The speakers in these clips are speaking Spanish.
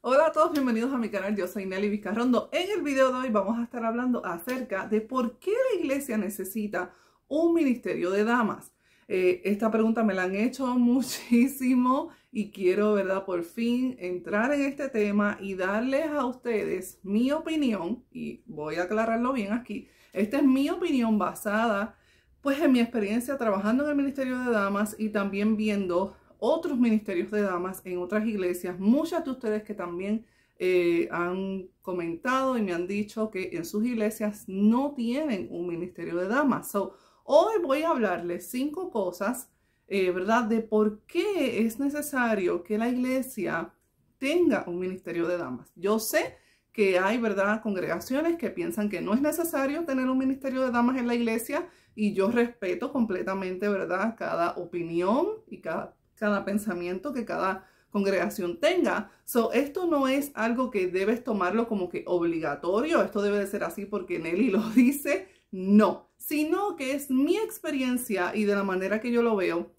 Hola a todos, bienvenidos a mi canal, yo soy Nelly Vizcarrondo. En el video de hoy vamos a estar hablando acerca de por qué la iglesia necesita un ministerio de damas. Eh, esta pregunta me la han hecho muchísimo y quiero, ¿verdad? Por fin entrar en este tema y darles a ustedes mi opinión, y voy a aclararlo bien aquí, esta es mi opinión basada pues en mi experiencia trabajando en el Ministerio de Damas y también viendo otros ministerios de damas en otras iglesias, muchas de ustedes que también eh, han comentado y me han dicho que en sus iglesias no tienen un ministerio de damas. So, hoy voy a hablarles cinco cosas, eh, ¿verdad? De por qué es necesario que la iglesia tenga un ministerio de damas. Yo sé que hay, ¿verdad?, congregaciones que piensan que no es necesario tener un ministerio de damas en la iglesia y yo respeto completamente, ¿verdad?, cada opinión y cada cada pensamiento que cada congregación tenga. So, esto no es algo que debes tomarlo como que obligatorio, esto debe de ser así porque Nelly lo dice, no, sino que es mi experiencia y de la manera que yo lo veo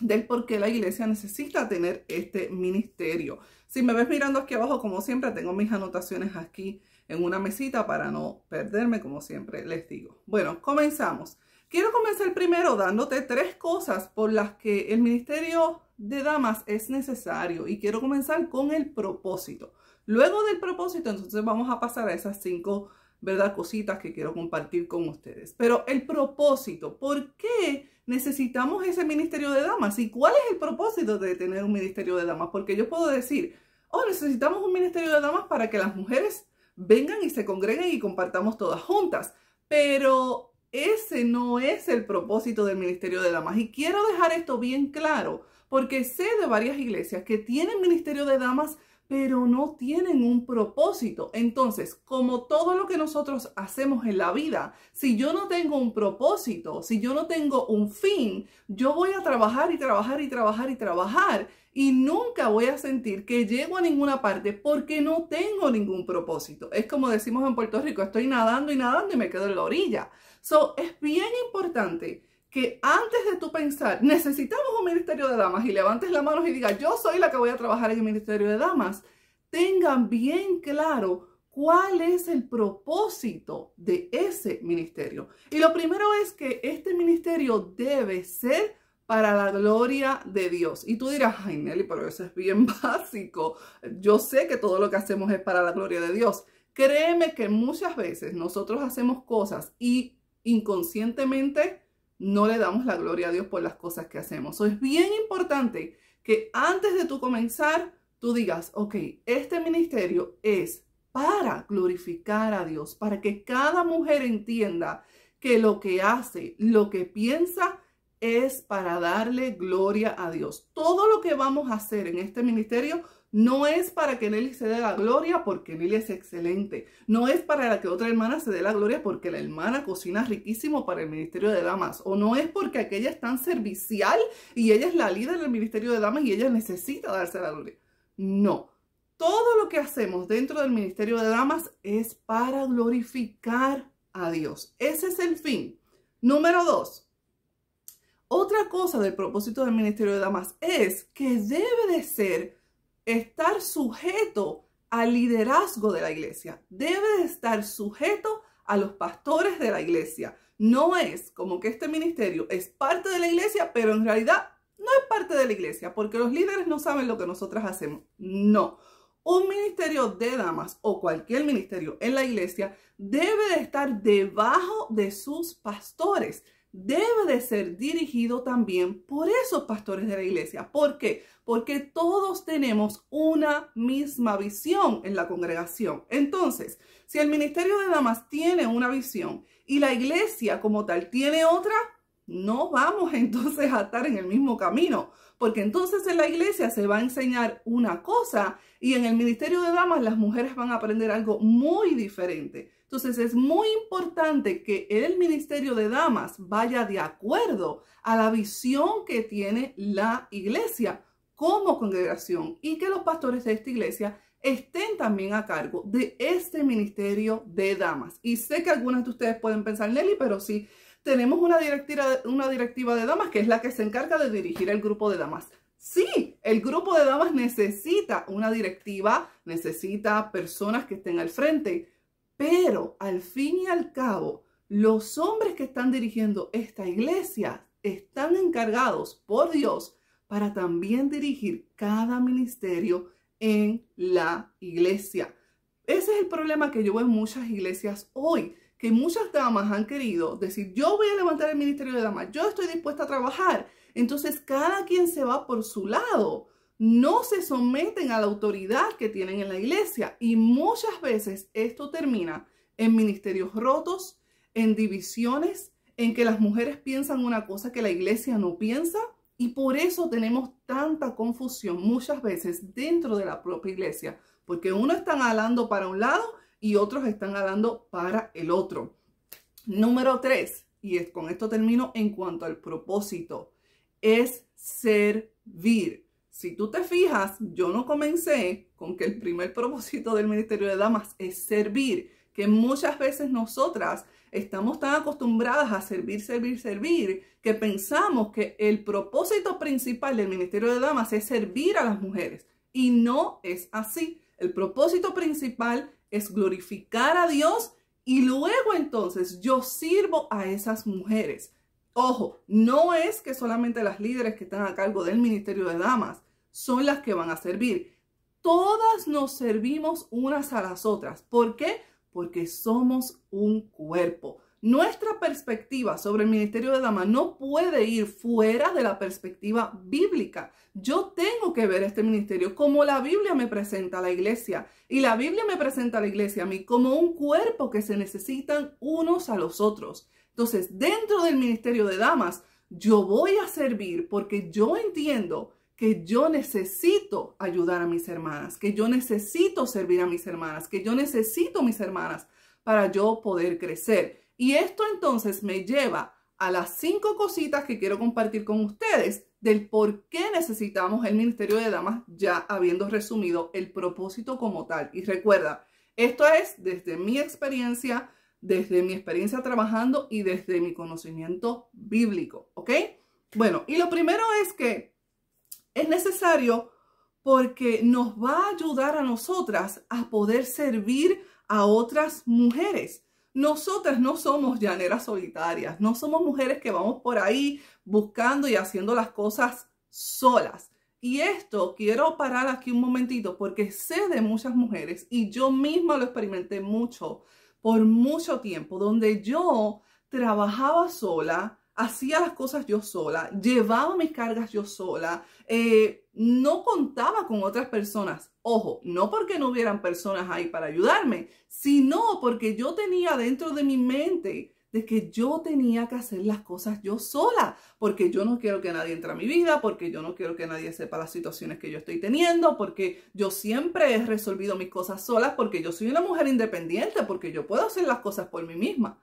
del por qué la iglesia necesita tener este ministerio. Si me ves mirando aquí abajo, como siempre, tengo mis anotaciones aquí en una mesita para no perderme, como siempre les digo. Bueno, comenzamos. Quiero comenzar primero dándote tres cosas por las que el ministerio de damas es necesario y quiero comenzar con el propósito. Luego del propósito, entonces vamos a pasar a esas cinco, ¿verdad? Cositas que quiero compartir con ustedes. Pero el propósito, ¿por qué necesitamos ese ministerio de damas? ¿Y cuál es el propósito de tener un ministerio de damas? Porque yo puedo decir, oh, necesitamos un ministerio de damas para que las mujeres vengan y se congreguen y compartamos todas juntas. Pero ese no es el propósito del Ministerio de Damas. Y quiero dejar esto bien claro, porque sé de varias iglesias que tienen Ministerio de Damas, pero no tienen un propósito. Entonces, como todo lo que nosotros hacemos en la vida, si yo no tengo un propósito, si yo no tengo un fin, yo voy a trabajar y trabajar y trabajar y trabajar y nunca voy a sentir que llego a ninguna parte porque no tengo ningún propósito. Es como decimos en Puerto Rico, estoy nadando y nadando y me quedo en la orilla. So, es bien importante que antes de tú pensar, necesitamos un ministerio de damas y levantes la manos y digas, yo soy la que voy a trabajar en el ministerio de damas, tengan bien claro cuál es el propósito de ese ministerio. Y lo primero es que este ministerio debe ser para la gloria de Dios. Y tú dirás, ay Nelly, pero eso es bien básico. Yo sé que todo lo que hacemos es para la gloria de Dios. Créeme que muchas veces nosotros hacemos cosas y inconscientemente no le damos la gloria a Dios por las cosas que hacemos. So, es bien importante que antes de tú comenzar, tú digas, ok, este ministerio es para glorificar a Dios, para que cada mujer entienda que lo que hace, lo que piensa, es para darle gloria a Dios. Todo lo que vamos a hacer en este ministerio no es para que Nelly se dé la gloria porque Nelly es excelente. No es para que otra hermana se dé la gloria porque la hermana cocina riquísimo para el ministerio de damas. O no es porque aquella es tan servicial y ella es la líder del ministerio de damas y ella necesita darse la gloria. No. Todo lo que hacemos dentro del ministerio de damas es para glorificar a Dios. Ese es el fin. Número dos otra cosa del propósito del ministerio de damas es que debe de ser estar sujeto al liderazgo de la iglesia, debe de estar sujeto a los pastores de la iglesia. No es como que este ministerio es parte de la iglesia, pero en realidad no es parte de la iglesia, porque los líderes no saben lo que nosotras hacemos. No. Un ministerio de damas o cualquier ministerio en la iglesia debe de estar debajo de sus pastores debe de ser dirigido también por esos pastores de la iglesia. ¿Por qué? Porque todos tenemos una misma visión en la congregación. Entonces, si el ministerio de damas tiene una visión y la iglesia como tal tiene otra, no vamos entonces a estar en el mismo camino, porque entonces en la iglesia se va a enseñar una cosa y en el ministerio de damas las mujeres van a aprender algo muy diferente. Entonces es muy importante que el Ministerio de Damas vaya de acuerdo a la visión que tiene la iglesia como congregación y que los pastores de esta iglesia estén también a cargo de este ministerio de damas. Y sé que algunas de ustedes pueden pensar, Nelly, pero sí, tenemos una directiva, una directiva de damas que es la que se encarga de dirigir el grupo de damas. Sí, el grupo de damas necesita una directiva, necesita personas que estén al frente, pero al fin y al cabo, los hombres que están dirigiendo esta iglesia están encargados por Dios para también dirigir cada ministerio en la iglesia. Ese es el problema que yo veo en muchas iglesias hoy, que muchas damas han querido decir, yo voy a levantar el ministerio de damas, yo estoy dispuesta a trabajar. Entonces cada quien se va por su lado no se someten a la autoridad que tienen en la iglesia y muchas veces esto termina en ministerios rotos, en divisiones, en que las mujeres piensan una cosa que la iglesia no piensa y por eso tenemos tanta confusión muchas veces dentro de la propia iglesia, porque uno están hablando para un lado y otros están hablando para el otro. Número tres, y con esto termino en cuanto al propósito, es servir si tú te fijas, yo no comencé con que el primer propósito del Ministerio de Damas es servir, que muchas veces nosotras estamos tan acostumbradas a servir, servir, servir, que pensamos que el propósito principal del Ministerio de Damas es servir a las mujeres. Y no es así. El propósito principal es glorificar a Dios y luego entonces yo sirvo a esas mujeres. Ojo, no es que solamente las líderes que están a cargo del Ministerio de Damas son las que van a servir. Todas nos servimos unas a las otras. ¿Por qué? Porque somos un cuerpo. Nuestra perspectiva sobre el ministerio de damas no puede ir fuera de la perspectiva bíblica. Yo tengo que ver este ministerio como la Biblia me presenta a la iglesia y la Biblia me presenta a la iglesia a mí como un cuerpo que se necesitan unos a los otros. Entonces, dentro del ministerio de damas, yo voy a servir porque yo entiendo que yo necesito ayudar a mis hermanas, que yo necesito servir a mis hermanas, que yo necesito mis hermanas para yo poder crecer. Y esto entonces me lleva a las cinco cositas que quiero compartir con ustedes del por qué necesitamos el Ministerio de Damas ya habiendo resumido el propósito como tal. Y recuerda, esto es desde mi experiencia, desde mi experiencia trabajando y desde mi conocimiento bíblico, ¿ok? Bueno, y lo primero es que es necesario porque nos va a ayudar a nosotras a poder servir a otras mujeres. Nosotras no somos llaneras solitarias, no somos mujeres que vamos por ahí buscando y haciendo las cosas solas. Y esto quiero parar aquí un momentito porque sé de muchas mujeres y yo misma lo experimenté mucho, por mucho tiempo, donde yo trabajaba sola, hacía las cosas yo sola, llevaba mis cargas yo sola, eh, no contaba con otras personas. Ojo, no porque no hubieran personas ahí para ayudarme, sino porque yo tenía dentro de mi mente de que yo tenía que hacer las cosas yo sola, porque yo no quiero que nadie entre a mi vida, porque yo no quiero que nadie sepa las situaciones que yo estoy teniendo, porque yo siempre he resolvido mis cosas solas, porque yo soy una mujer independiente, porque yo puedo hacer las cosas por mí misma.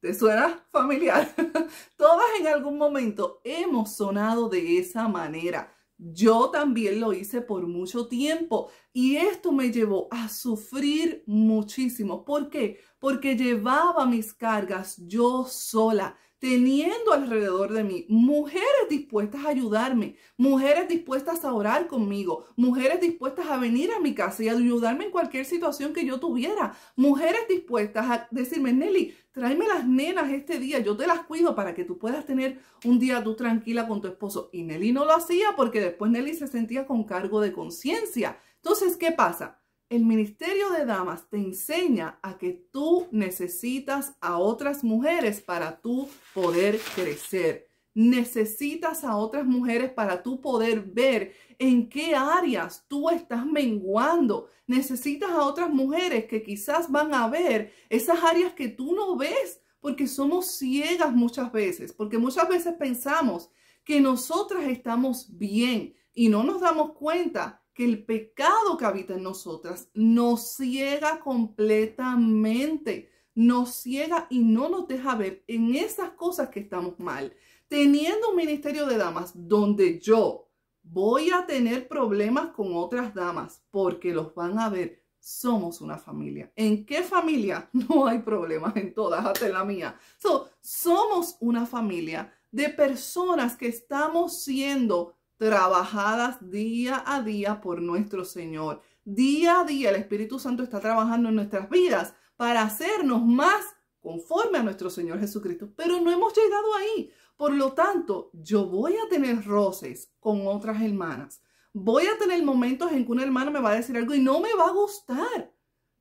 ¿Te suena familiar? Todas en algún momento hemos sonado de esa manera. Yo también lo hice por mucho tiempo y esto me llevó a sufrir muchísimo. ¿Por qué? Porque llevaba mis cargas yo sola teniendo alrededor de mí mujeres dispuestas a ayudarme, mujeres dispuestas a orar conmigo, mujeres dispuestas a venir a mi casa y a ayudarme en cualquier situación que yo tuviera, mujeres dispuestas a decirme, Nelly, tráeme las nenas este día, yo te las cuido para que tú puedas tener un día tú tranquila con tu esposo. Y Nelly no lo hacía porque después Nelly se sentía con cargo de conciencia. Entonces, ¿qué pasa? el Ministerio de Damas te enseña a que tú necesitas a otras mujeres para tú poder crecer. Necesitas a otras mujeres para tú poder ver en qué áreas tú estás menguando. Necesitas a otras mujeres que quizás van a ver esas áreas que tú no ves porque somos ciegas muchas veces, porque muchas veces pensamos que nosotras estamos bien y no nos damos cuenta que el pecado que habita en nosotras nos ciega completamente, nos ciega y no nos deja ver en esas cosas que estamos mal. Teniendo un ministerio de damas donde yo voy a tener problemas con otras damas porque los van a ver. Somos una familia. ¿En qué familia? No hay problemas en todas, hasta en la mía. somos una familia de personas que estamos siendo trabajadas día a día por nuestro Señor. Día a día el Espíritu Santo está trabajando en nuestras vidas para hacernos más conforme a nuestro Señor Jesucristo, pero no hemos llegado ahí. Por lo tanto, yo voy a tener roces con otras hermanas. Voy a tener momentos en que una hermana me va a decir algo y no me va a gustar,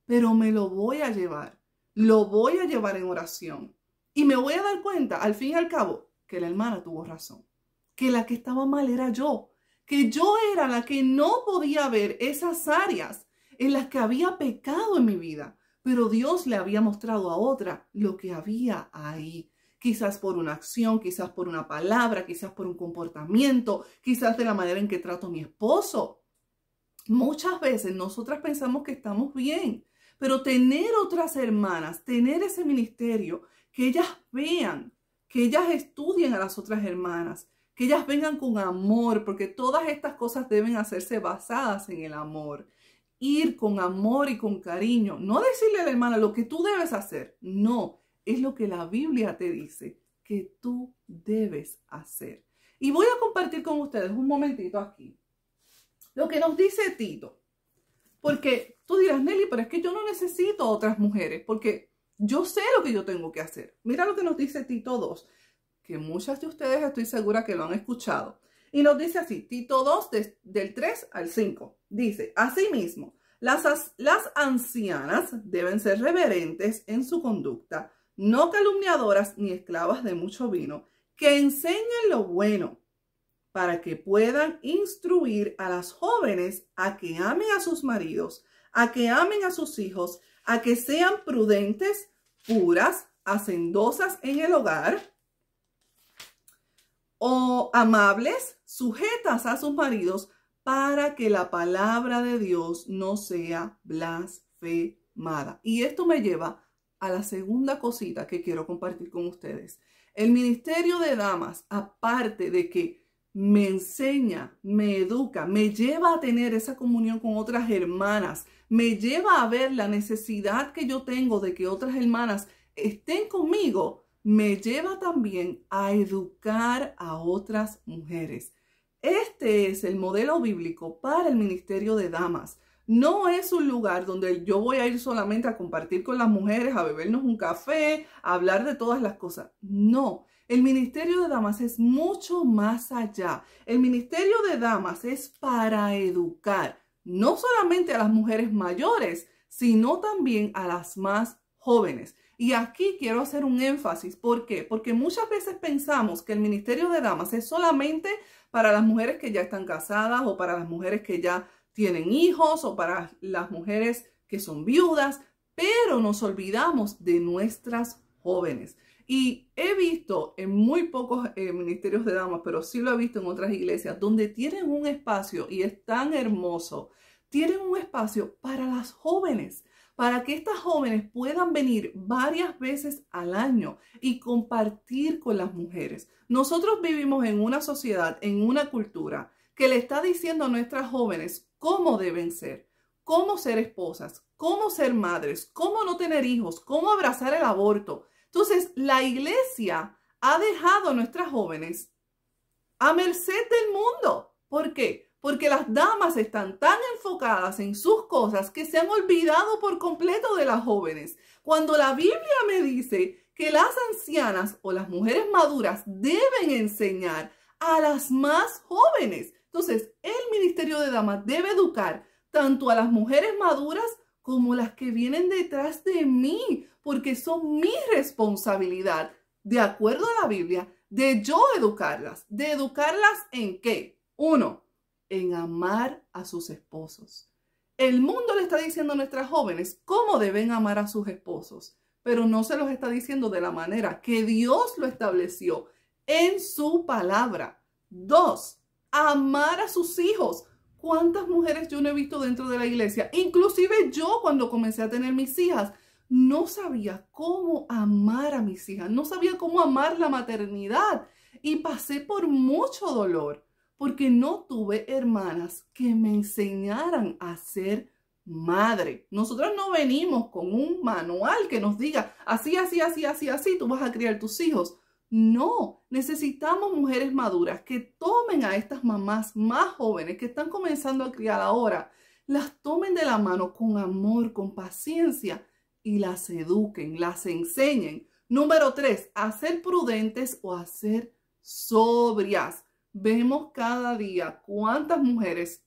pero me lo voy a llevar. Lo voy a llevar en oración. Y me voy a dar cuenta, al fin y al cabo, que la hermana tuvo razón que la que estaba mal era yo, que yo era la que no podía ver esas áreas en las que había pecado en mi vida, pero Dios le había mostrado a otra lo que había ahí quizás por una acción, quizás por una palabra, quizás por un comportamiento, quizás de la manera en que trato a mi esposo. Muchas veces nosotras pensamos que estamos bien, pero tener otras hermanas, tener ese ministerio, que ellas vean, que ellas estudien a las otras hermanas, que ellas vengan con amor, porque todas estas cosas deben hacerse basadas en el amor. Ir con amor y con cariño, no decirle a la hermana lo que tú debes hacer, no, es lo que la Biblia te dice que tú debes hacer. Y voy a compartir con ustedes un momentito aquí lo que nos dice Tito, porque tú dirás, Nelly, pero es que yo no necesito otras mujeres, porque yo sé lo que yo tengo que hacer. Mira lo que nos dice Tito 2, que muchas de ustedes estoy segura que lo han escuchado. Y nos dice así, Tito 2 del 3 al 5. Dice, asimismo, las, las ancianas deben ser reverentes en su conducta, no calumniadoras ni esclavas de mucho vino, que enseñen lo bueno para que puedan instruir a las jóvenes a que amen a sus maridos, a que amen a sus hijos, a que sean prudentes, puras, hacendosas en el hogar, o amables, sujetas a sus maridos para que la palabra de Dios no sea blasfemada. Y esto me lleva a la segunda cosita que quiero compartir con ustedes. El ministerio de damas, aparte de que me enseña, me educa, me lleva a tener esa comunión con otras hermanas, me lleva a ver la necesidad que yo tengo de que otras hermanas estén conmigo, me lleva también a educar a otras mujeres. Este es el modelo bíblico para el ministerio de damas. No es un lugar donde yo voy a ir solamente a compartir con las mujeres, a bebernos un café, a hablar de todas las cosas. No, el ministerio de damas es mucho más allá. El ministerio de damas es para educar no solamente a las mujeres mayores, sino también a las más jóvenes. Y aquí quiero hacer un énfasis. ¿Por qué? Porque muchas veces pensamos que el Ministerio de Damas es solamente para las mujeres que ya están casadas o para las mujeres que ya tienen hijos o para las mujeres que son viudas, pero nos olvidamos de nuestras jóvenes. Y he visto en muy pocos eh, ministerios de damas, pero sí lo he visto en otras iglesias, donde tienen un espacio y es tan hermoso. Tienen un espacio para las jóvenes para que estas jóvenes puedan venir varias veces al año y compartir con las mujeres. Nosotros vivimos en una sociedad, en una cultura que le está diciendo a nuestras jóvenes cómo deben ser, cómo ser esposas, cómo ser madres, cómo no tener hijos, cómo abrazar el aborto. Entonces, la iglesia ha dejado a nuestras jóvenes a merced del mundo. ¿Por qué? porque las damas están tan enfocadas en sus cosas que se han olvidado por completo de las jóvenes. Cuando la Biblia me dice que las ancianas o las mujeres maduras deben enseñar a las más jóvenes. Entonces, el Ministerio de Damas debe educar tanto a las mujeres maduras como las que vienen detrás de mí, porque son mi responsabilidad, de acuerdo a la Biblia, de yo educarlas. ¿De educarlas en qué? Uno, en amar a sus esposos. El mundo le está diciendo a nuestras jóvenes cómo deben amar a sus esposos, pero no se los está diciendo de la manera que Dios lo estableció en su palabra. Dos, amar a sus hijos. ¿Cuántas mujeres yo no he visto dentro de la iglesia? Inclusive yo cuando comencé a tener mis hijas, no sabía cómo amar a mis hijas, no sabía cómo amar la maternidad y pasé por mucho dolor porque no tuve hermanas que me enseñaran a ser madre. Nosotros no venimos con un manual que nos diga, así, así, así, así, así, tú vas a criar tus hijos. No, necesitamos mujeres maduras que tomen a estas mamás más jóvenes que están comenzando a criar ahora, las tomen de la mano con amor, con paciencia y las eduquen, las enseñen. Número tres, a ser prudentes o a ser sobrias. Vemos cada día cuántas mujeres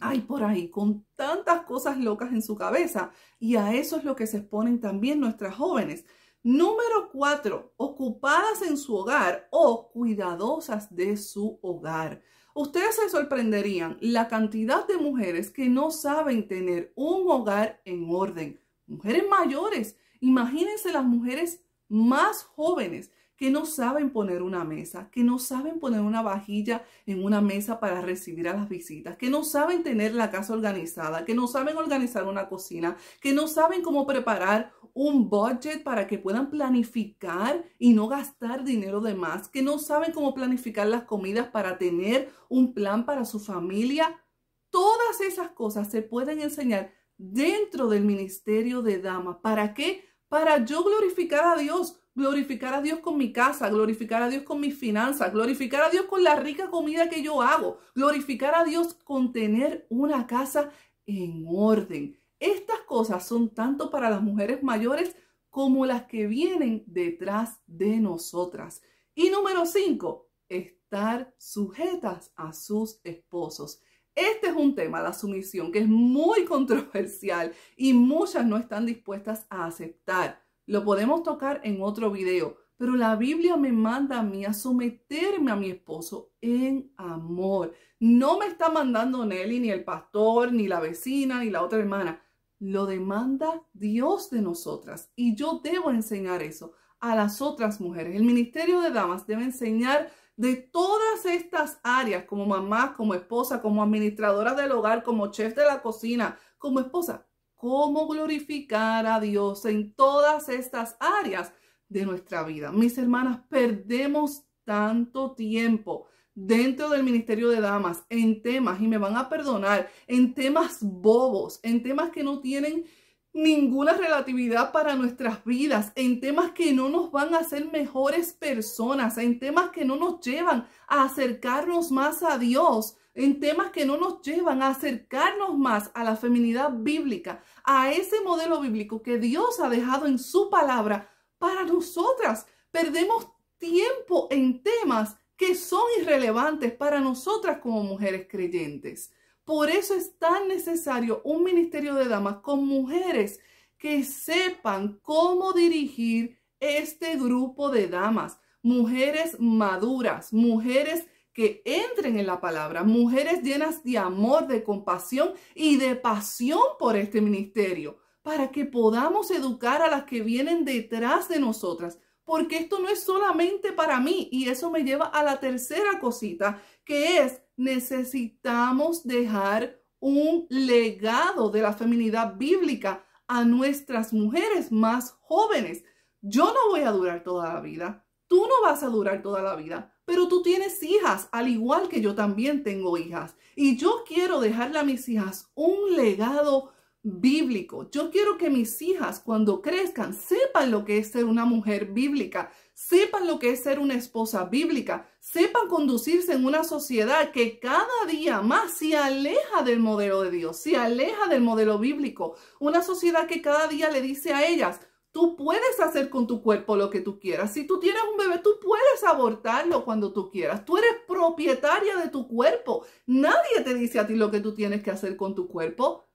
hay por ahí con tantas cosas locas en su cabeza y a eso es lo que se exponen también nuestras jóvenes. Número cuatro, ocupadas en su hogar o cuidadosas de su hogar. Ustedes se sorprenderían la cantidad de mujeres que no saben tener un hogar en orden. Mujeres mayores, imagínense las mujeres más jóvenes que no saben poner una mesa, que no saben poner una vajilla en una mesa para recibir a las visitas, que no saben tener la casa organizada, que no saben organizar una cocina, que no saben cómo preparar un budget para que puedan planificar y no gastar dinero de más, que no saben cómo planificar las comidas para tener un plan para su familia. Todas esas cosas se pueden enseñar dentro del ministerio de dama. ¿Para qué? Para yo glorificar a Dios, glorificar a Dios con mi casa, glorificar a Dios con mis finanzas, glorificar a Dios con la rica comida que yo hago, glorificar a Dios con tener una casa en orden. Estas cosas son tanto para las mujeres mayores como las que vienen detrás de nosotras. Y número cinco, estar sujetas a sus esposos. Este es un tema, la sumisión, que es muy controversial y muchas no están dispuestas a aceptar. Lo podemos tocar en otro video, pero la Biblia me manda a mí a someterme a mi esposo en amor. No me está mandando Nelly, ni el pastor, ni la vecina, ni la otra hermana. Lo demanda Dios de nosotras y yo debo enseñar eso a las otras mujeres. El Ministerio de Damas debe enseñar de todas estas áreas, como mamá, como esposa, como administradora del hogar, como chef de la cocina, como esposa, cómo glorificar a Dios en todas estas áreas de nuestra vida. Mis hermanas, perdemos tanto tiempo dentro del Ministerio de Damas en temas, y me van a perdonar, en temas bobos, en temas que no tienen ninguna relatividad para nuestras vidas, en temas que no nos van a hacer mejores personas, en temas que no nos llevan a acercarnos más a Dios en temas que no nos llevan a acercarnos más a la feminidad bíblica, a ese modelo bíblico que Dios ha dejado en su palabra para nosotras. Perdemos tiempo en temas que son irrelevantes para nosotras como mujeres creyentes. Por eso es tan necesario un ministerio de damas con mujeres que sepan cómo dirigir este grupo de damas, mujeres maduras, mujeres que entren en la palabra, mujeres llenas de amor, de compasión y de pasión por este ministerio, para que podamos educar a las que vienen detrás de nosotras, porque esto no es solamente para mí y eso me lleva a la tercera cosita, que es necesitamos dejar un legado de la feminidad bíblica a nuestras mujeres más jóvenes. Yo no voy a durar toda la vida, tú no vas a durar toda la vida, pero tú tienes hijas, al igual que yo también tengo hijas. Y yo quiero dejarle a mis hijas un legado bíblico. Yo quiero que mis hijas cuando crezcan sepan lo que es ser una mujer bíblica, sepan lo que es ser una esposa bíblica, sepan conducirse en una sociedad que cada día más se aleja del modelo de Dios, se aleja del modelo bíblico, una sociedad que cada día le dice a ellas, Tú puedes hacer con tu cuerpo lo que tú quieras. Si tú tienes un bebé, tú puedes abortarlo cuando tú quieras. Tú eres propietaria de tu cuerpo. Nadie te dice a ti lo que tú tienes que hacer con tu cuerpo.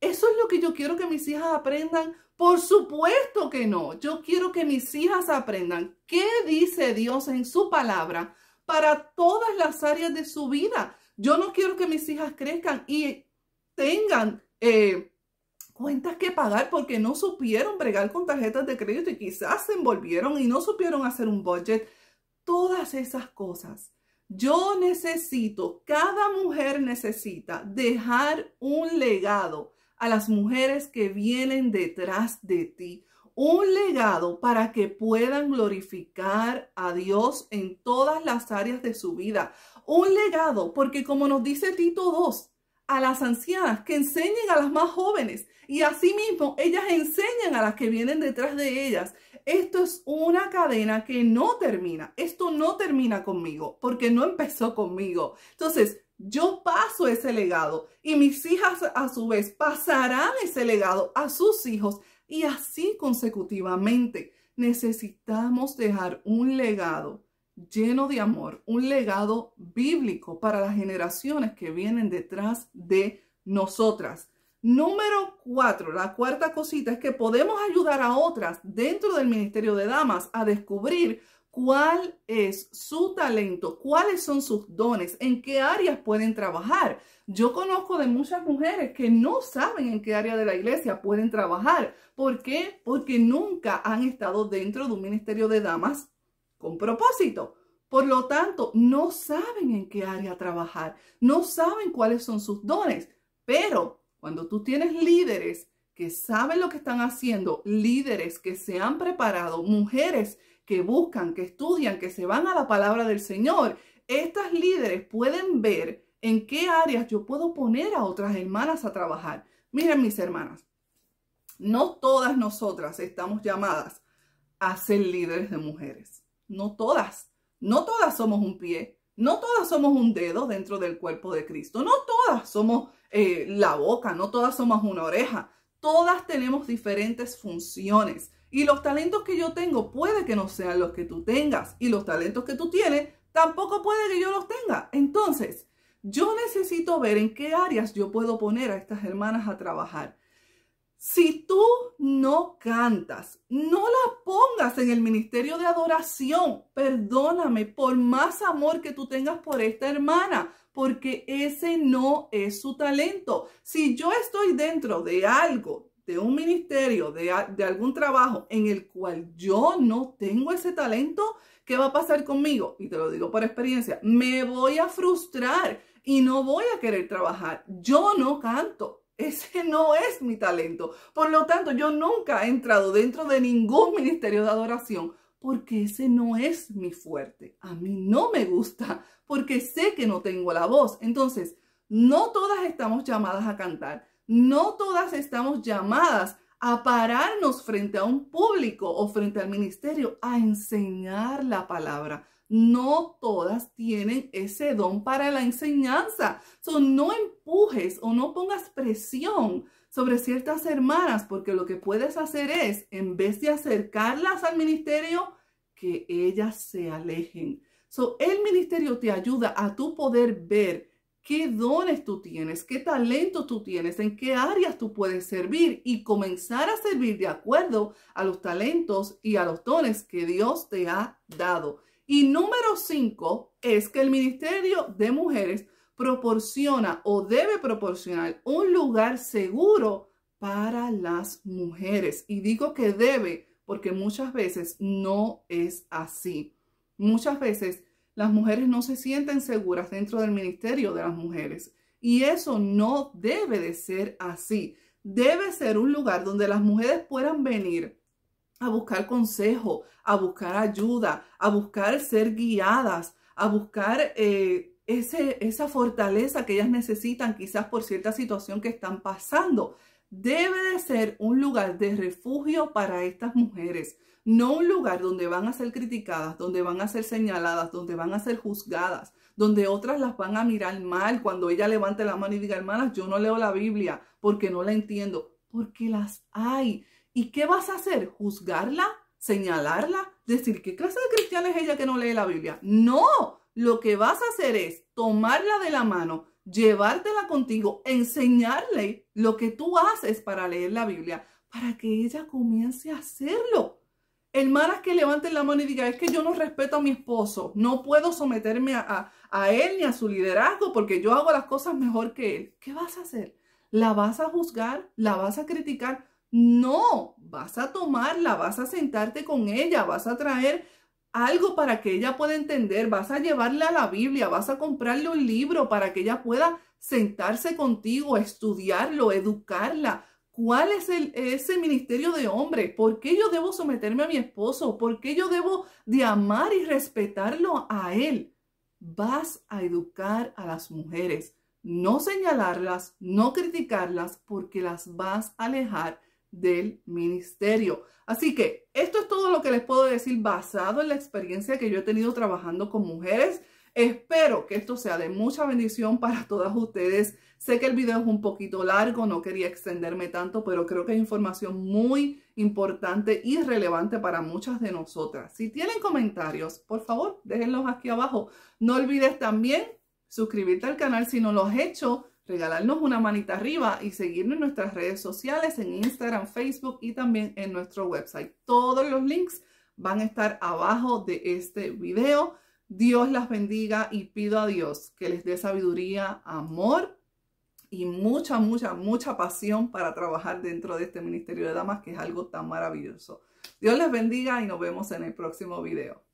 Eso es lo que yo quiero que mis hijas aprendan. Por supuesto que no. Yo quiero que mis hijas aprendan qué dice Dios en su palabra para todas las áreas de su vida. Yo no quiero que mis hijas crezcan y tengan eh, cuentas que pagar porque no supieron bregar con tarjetas de crédito y quizás se envolvieron y no supieron hacer un budget. Todas esas cosas. Yo necesito, cada mujer necesita dejar un legado a las mujeres que vienen detrás de ti. Un legado para que puedan glorificar a Dios en todas las áreas de su vida. Un legado porque como nos dice Tito 2, a las ancianas, que enseñen a las más jóvenes, y asimismo, ellas enseñan a las que vienen detrás de ellas. Esto es una cadena que no termina. Esto no termina conmigo porque no empezó conmigo. Entonces, yo paso ese legado y mis hijas a su vez pasarán ese legado a sus hijos y así consecutivamente. Necesitamos dejar un legado lleno de amor, un legado bíblico para las generaciones que vienen detrás de nosotras. Número cuatro, la cuarta cosita es que podemos ayudar a otras dentro del Ministerio de Damas a descubrir cuál es su talento, cuáles son sus dones, en qué áreas pueden trabajar. Yo conozco de muchas mujeres que no saben en qué área de la iglesia pueden trabajar. ¿Por qué? Porque nunca han estado dentro de un ministerio de damas con propósito. Por lo tanto, no saben en qué área trabajar, no saben cuáles son sus dones, pero cuando tú tienes líderes que saben lo que están haciendo, líderes que se han preparado, mujeres que buscan, que estudian, que se van a la palabra del Señor, estas líderes pueden ver en qué áreas yo puedo poner a otras hermanas a trabajar. Miren mis hermanas, no todas nosotras estamos llamadas a ser líderes de mujeres. No todas. No todas somos un pie. No todas somos un dedo dentro del cuerpo de Cristo. No todas somos eh, la boca, no todas somos una oreja. Todas tenemos diferentes funciones y los talentos que yo tengo puede que no sean los que tú tengas y los talentos que tú tienes tampoco puede que yo los tenga. Entonces, yo necesito ver en qué áreas yo puedo poner a estas hermanas a trabajar. Si tú no cantas, no la pongas en el ministerio de adoración. Perdóname por más amor que tú tengas por esta hermana, porque ese no es su talento. Si yo estoy dentro de algo, de un ministerio, de, algún trabajo en el cual yo no tengo ese talento, ¿qué va a pasar conmigo? Y te lo digo por experiencia, me voy a frustrar y no voy a querer trabajar. Yo no canto. Ese no es mi talento. Por lo tanto, yo nunca he entrado dentro de ningún ministerio de adoración porque ese no es mi fuerte. A mí no me gusta porque sé que no tengo la voz. Entonces, no todas estamos llamadas a cantar. No todas estamos llamadas a pararnos frente a un público o frente al ministerio a enseñar la palabra no todas tienen ese don para la enseñanza. So, no empujes o no pongas presión sobre ciertas hermanas, porque lo que puedes hacer es, en vez de acercarlas al ministerio, que ellas se alejen. So, el ministerio te ayuda a tu poder ver qué dones tú tienes, qué talentos tú tienes, en qué áreas tú puedes servir y comenzar a servir de acuerdo a los talentos y a los dones que Dios te ha dado. Y número cinco es que el Ministerio de Mujeres proporciona o debe proporcionar un lugar seguro para las mujeres. Y digo que debe porque muchas veces no es así. Muchas veces las mujeres no se sienten seguras dentro del Ministerio de las Mujeres. Y eso no debe de ser así. Debe ser un lugar donde las mujeres puedan venir a buscar consejo, a buscar ayuda, a buscar ser guiadas, a buscar eh, ese, esa fortaleza que ellas necesitan quizás por cierta situación que están pasando. Debe de ser un lugar de refugio para estas mujeres, no un lugar donde van a ser criticadas, donde van a ser señaladas, donde van a ser juzgadas, donde otras las van a mirar mal cuando ella levante la mano y diga, hermanas, yo no leo la Biblia porque no la entiendo, porque las hay ¿Y qué vas a hacer? ¿Juzgarla? ¿Señalarla? ¿Decir qué clase de cristiana es ella que no lee la Biblia? No, lo que vas a hacer es tomarla de la mano, llevártela contigo, enseñarle lo que tú haces para leer la Biblia, para que ella comience a hacerlo. Hermanas que levanten la mano y digan, es que yo no respeto a mi esposo, no puedo someterme a, a él ni a su liderazgo porque yo hago las cosas mejor que él. ¿Qué vas a hacer? ¿La vas a juzgar? ¿La vas a criticar? No, vas a tomarla, vas a sentarte con ella, vas a traer algo para que ella pueda entender, vas a llevarle a la Biblia, vas a comprarle un libro para que ella pueda sentarse contigo, estudiarlo, educarla. ¿Cuál es ese ministerio de hombre? ¿Por qué yo debo someterme a mi esposo? ¿Por qué yo debo de amar y respetarlo a él? Vas a educar a las mujeres, no señalarlas, no criticarlas, porque las vas a alejar del ministerio. Así que esto es todo lo que les puedo decir basado en la experiencia que yo he tenido trabajando con mujeres. Espero que esto sea de mucha bendición para todas ustedes. Sé que el video es un poquito largo, no quería extenderme tanto, pero creo que es información muy importante y relevante para muchas de nosotras. Si tienen comentarios, por favor, déjenlos aquí abajo. No olvides también suscribirte al canal si no lo has hecho regalarnos una manita arriba y seguirnos en nuestras redes sociales, en Instagram, Facebook y también en nuestro website. Todos los links van a estar abajo de este video. Dios las bendiga y pido a Dios que les dé sabiduría, amor y mucha, mucha, mucha pasión para trabajar dentro de este Ministerio de Damas, que es algo tan maravilloso. Dios les bendiga y nos vemos en el próximo video.